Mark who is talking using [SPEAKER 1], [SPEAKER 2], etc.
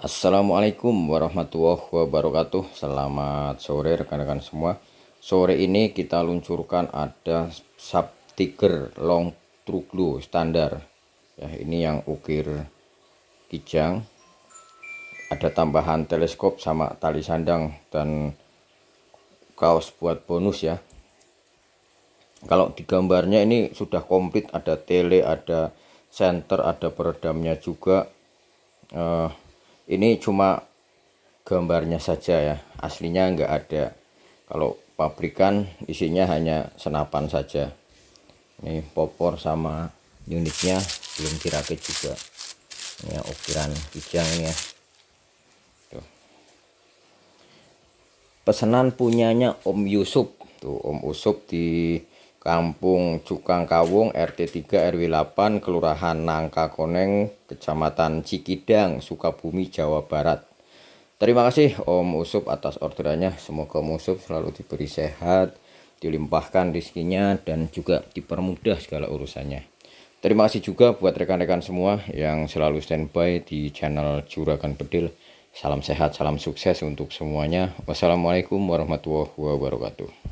[SPEAKER 1] Assalamualaikum warahmatullahi wabarakatuh Selamat sore rekan-rekan semua Sore ini kita luncurkan ada sub tiger long truglu standar ya Ini yang ukir kijang Ada tambahan teleskop sama tali sandang dan kaos buat bonus ya Kalau di gambarnya ini sudah komplit ada tele ada center ada peredamnya juga uh, ini cuma gambarnya saja ya aslinya nggak ada kalau pabrikan isinya hanya senapan saja ini popor sama unitnya belum dirakit juga ini ukiran kijang ya tuh. pesanan punyanya Om Yusuf tuh Om Yusuf di Kampung Cukang Kawung RT 3 RW 8 Kelurahan Nangka Koneng Kecamatan Cikidang Sukabumi Jawa Barat Terima kasih Om Usup atas orderannya semoga Om Usup selalu diberi sehat dilimpahkan rezekinya dan juga dipermudah segala urusannya Terima kasih juga buat rekan-rekan semua yang selalu standby di channel Juragan Bedil Salam sehat, salam sukses untuk semuanya. Wassalamualaikum warahmatullahi wabarakatuh.